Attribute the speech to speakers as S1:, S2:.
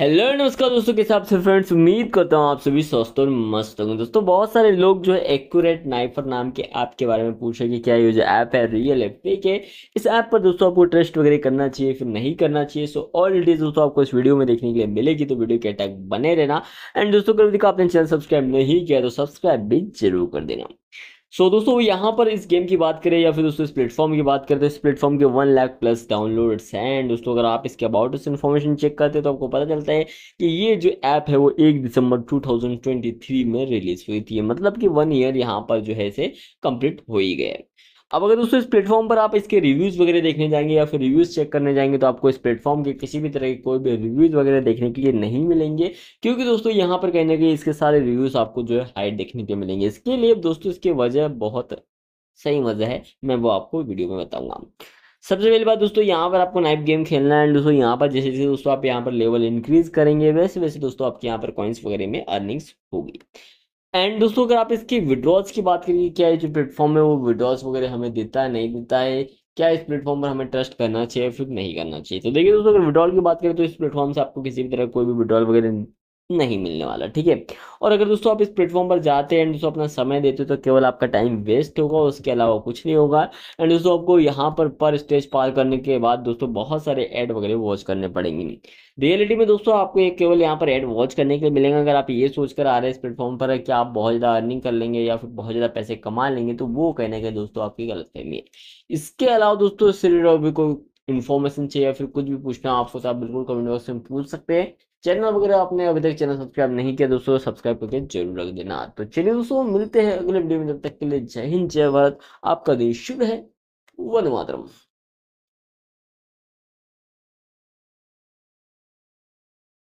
S1: hello नमस्कार दोस्तों के हिसाब से फ्रेंड्स उम्मीद करता हूँ आप सभी स्वस्थ और मस्त होंगे दोस्तों बहुत सारे लोग जो है एक्यूरेट नाइफर नाम के ऐप के बारे में पूछे कि क्या ये जो ऐप है रियल है फेक है इस ऐप पर दोस्तों आपको ट्रस्ट वगैरह करना चाहिए फिर नहीं करना चाहिए सो ऑल डिटेल्स दोस्तों आपको इस वीडियो में देखने के लिए मिलेगी तो वीडियो के अटैक बने रहना एंड दोस्तों कभी देखा आपने चैनल सब्सक्राइब नहीं किया तो सब्सक्राइब भी जरूर कर देना सो so, दोस्तों यहाँ पर इस गेम की बात करें या फिर दोस्तों इस प्लेटफॉर्म की बात करते हैं इस प्लेटफॉर्म के वन लाख प्लस डाउनलोड्स हैं दोस्तों अगर आप इसके अबाउट इस इन्फॉर्मेशन चेक करते हैं तो आपको पता चलता है कि ये जो ऐप है वो एक दिसंबर 2023 में रिलीज हुई थी मतलब कि वन ईयर यहाँ पर जो है इसे कंप्लीट हो ही गया अब अगर दोस्तों इस प्लेटफॉर्म पर आप इसके रिव्यूज़ वगैरह देखने जाएंगे या फिर रिव्यूज़ चेक करने जाएंगे तो आपको इस प्लेटफॉर्म के किसी भी तरह के कोई भी रिव्यूज़ वगैरह देखने के लिए नहीं मिलेंगे क्योंकि दोस्तों यहाँ पर कहीं ना कहीं इसके सारे रिव्यूज़ आपको जो है हाइट देखने के मिलेंगे इसके लिए दोस्तों इसकी वजह बहुत सही वजह है मैं वो आपको वीडियो में बताऊंगा सबसे पहली बात दोस्तों यहाँ पर आपको नाइफ गेम खेलना है दोस्तों यहाँ पर जैसे जैसे दोस्तों आप यहाँ पर लेवल इंक्रीज करेंगे वैसे वैसे दोस्तों आपके यहाँ पर कॉइन्स वगैरह में अर्निंग्स होगी एंड दोस्तों अगर आप इसकी विड्रॉल्स की बात करिए क्या ये जो प्लेटफॉर्म है वो विड्रॉल्स वगैरह हमें देता है नहीं देता है क्या इस प्लेटफॉर्म पर हमें ट्रस्ट करना चाहिए फिर नहीं करना चाहिए तो देखिए दोस्तों अगर विड्रॉल की बात करें तो इस प्लेटफॉर्म से आपको किसी भी तरह कोई भी विड्रॉल वगैरह नहीं मिलने वाला ठीक है और अगर दोस्तों आप इस प्लेटफॉर्म पर जाते हैं एंड दोस्तों अपना समय देते हो तो केवल आपका टाइम वेस्ट होगा उसके अलावा कुछ नहीं होगा एंड दोस्तों आपको यहाँ पर पर स्टेज पार करने के बाद दोस्तों बहुत सारे एड वगैरह वॉच करने पड़ेंगे रियलिटी में दोस्तों आपको ये केवल यहाँ पर एड वॉच करने के लिए मिलेगा अगर आप ये सोचकर आ रहे हैं इस प्लेटफॉर्म पर कि आप बहुत ज़्यादा अर्निंग कर लेंगे या फिर बहुत ज़्यादा पैसे कमा लेंगे तो वो कहने के दोस्तों आपकी गलत है इसके अलावा दोस्तों इससे रिलेटेड इन्फॉर्मेशन चाहिए या फिर कुछ भी पूछना आपको आप बिल्कुल कमेंट बॉक्स में पूछ सकते हैं चैनल वगैरह आपने अभी तक चैनल सब्सक्राइब नहीं किया दोस्तों सब्सक्राइब करके जरूर रख देना तो चलिए दोस्तों मिलते हैं अगले वीडियो में जब तक के लिए जय हिंद जय भारत आपका देश शुभ है वन मातरम